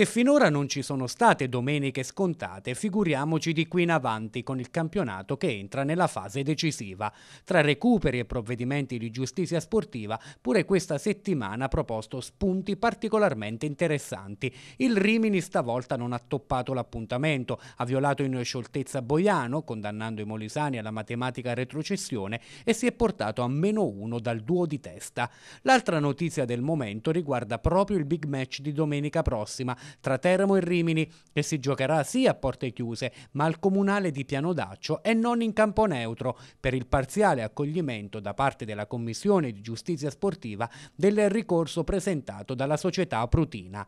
Se finora non ci sono state domeniche scontate, figuriamoci di qui in avanti con il campionato che entra nella fase decisiva. Tra recuperi e provvedimenti di giustizia sportiva, pure questa settimana ha proposto spunti particolarmente interessanti. Il Rimini stavolta non ha toppato l'appuntamento, ha violato in scioltezza Boiano, condannando i molisani alla matematica retrocessione e si è portato a meno uno dal duo di testa. L'altra notizia del momento riguarda proprio il big match di domenica prossima tra Teramo e Rimini che si giocherà sì a porte chiuse ma al comunale di Piano D'Accio e non in campo neutro per il parziale accoglimento da parte della Commissione di Giustizia Sportiva del ricorso presentato dalla società Prutina.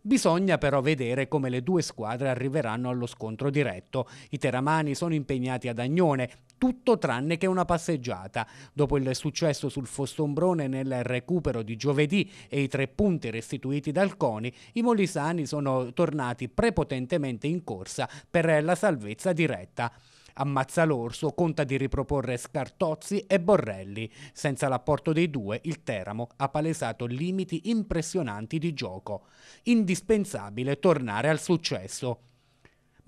Bisogna però vedere come le due squadre arriveranno allo scontro diretto. I teramani sono impegnati ad Agnone, tutto tranne che una passeggiata. Dopo il successo sul Fostombrone nel recupero di giovedì e i tre punti restituiti dal Coni, i molisani sono tornati prepotentemente in corsa per la salvezza diretta ammazza l'orso, conta di riproporre Scartozzi e Borrelli. Senza l'apporto dei due, il Teramo ha palesato limiti impressionanti di gioco. Indispensabile tornare al successo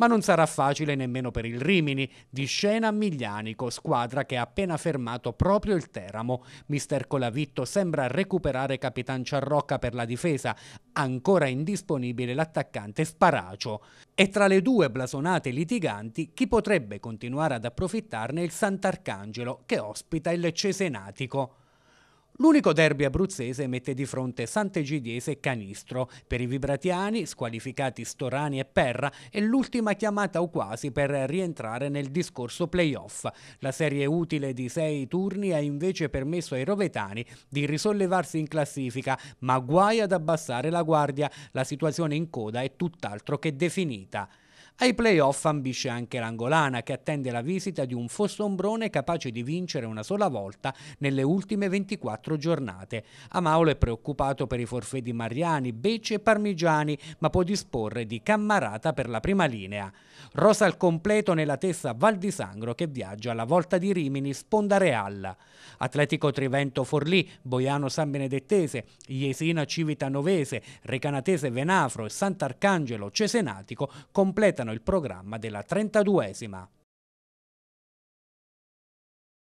ma non sarà facile nemmeno per il Rimini, di scena Miglianico, squadra che ha appena fermato proprio il Teramo. Mister Colavitto sembra recuperare Capitan Ciarrocca per la difesa, ancora indisponibile l'attaccante Sparacio. E tra le due blasonate litiganti, chi potrebbe continuare ad approfittarne è il Sant'Arcangelo, che ospita il Cesenatico. L'unico derby abruzzese mette di fronte Sant'Egidiese e Canistro. Per i vibratiani, squalificati Storani e Perra, è l'ultima chiamata o quasi per rientrare nel discorso playoff. La serie utile di sei turni ha invece permesso ai rovetani di risollevarsi in classifica, ma guai ad abbassare la guardia. La situazione in coda è tutt'altro che definita. Ai playoff ambisce anche l'Angolana che attende la visita di un Fossombrone capace di vincere una sola volta nelle ultime 24 giornate. Amaolo è preoccupato per i forfè di Mariani, Becce e Parmigiani ma può disporre di Cammarata per la prima linea. Rosa al completo nella testa Val di Sangro che viaggia alla volta di Rimini Sponda Real. Atletico Trivento Forlì, Boiano San Benedettese, Iesina Novese, Recanatese Venafro e Sant'Arcangelo Cesenatico completano il programma della 32esima